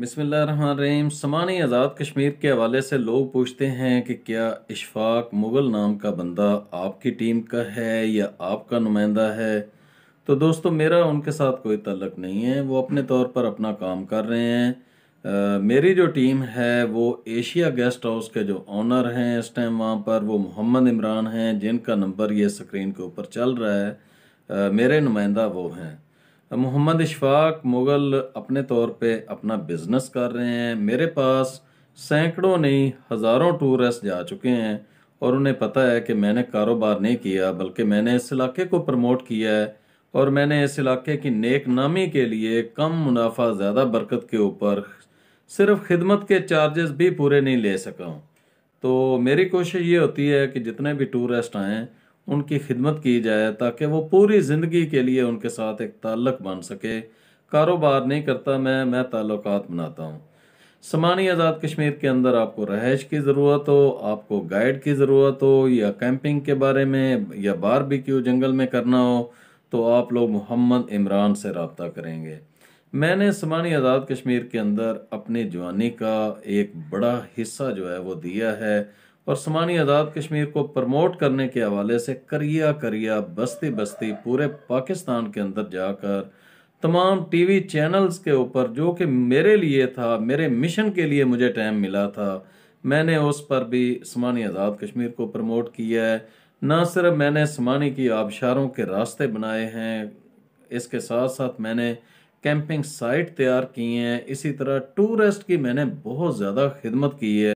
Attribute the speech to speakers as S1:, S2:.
S1: रहीम समानी आज़ाद कश्मीर के हवाले से लोग पूछते हैं कि क्या इशफाक मुग़ल नाम का बंदा आपकी टीम का है या आपका नुमाइंदा है तो दोस्तों मेरा उनके साथ कोई तल्लक नहीं है वो अपने तौर पर अपना काम कर रहे हैं आ, मेरी जो टीम है वो एशिया गेस्ट हाउस के जो ऑनर हैं इस टाइम वहाँ पर वो मोहम्मद इमरान हैं जिनका नंबर ये स्क्रीन के ऊपर चल रहा है आ, मेरे नुमाइंदा वो हैं मोहम्मद इशफाक मुग़ल अपने तौर पे अपना बिज़नेस कर रहे हैं मेरे पास सैकड़ों नहीं हज़ारों टूरिस्ट जा चुके हैं और उन्हें पता है कि मैंने कारोबार नहीं किया बल्कि मैंने इस इलाके को प्रमोट किया है और मैंने इस इलाके की नेक नामी के लिए कम मुनाफा ज़्यादा बरकत के ऊपर सिर्फ खिदमत के चार्जेस भी पूरे नहीं ले सका हूँ तो मेरी कोशिश ये होती है कि जितने भी टूरिस्ट आएँ उनकी खिदमत की जाए ताकि वो पूरी ज़िंदगी के लिए उनके साथ एक ताल्लक बन सके कारोबार नहीं करता मैं मैं ताल्लुक बनाता हूँ समानी आज़ाद कश्मीर के अंदर आपको रहाइश की ज़रूरत हो आपको गाइड की ज़रूरत हो या कैंपिंग के बारे में या बार भी क्यों जंगल में करना हो तो आप लोग मोहम्मद इमरान से रबता करेंगे मैंने समानी आज़ाद कश्मीर के अंदर अपनी जवानी का एक बड़ा हिस्सा जो है वो दिया है और समानी आज़ाद कश्मीर को प्रमोट करने के हवाले से करिया करिया बस्ती बस्ती पूरे पाकिस्तान के अंदर जाकर तमाम टीवी चैनल्स के ऊपर जो कि मेरे लिए था मेरे मिशन के लिए मुझे टाइम मिला था मैंने उस पर भी समानी आज़ाद कश्मीर को प्रमोट किया है ना सिर्फ मैंने समानी की आबशारों के रास्ते बनाए हैं इसके साथ साथ मैंने कैंपिंग साइट तैयार की हैं इसी तरह टूरिस्ट की मैंने बहुत ज़्यादा खिदमत की है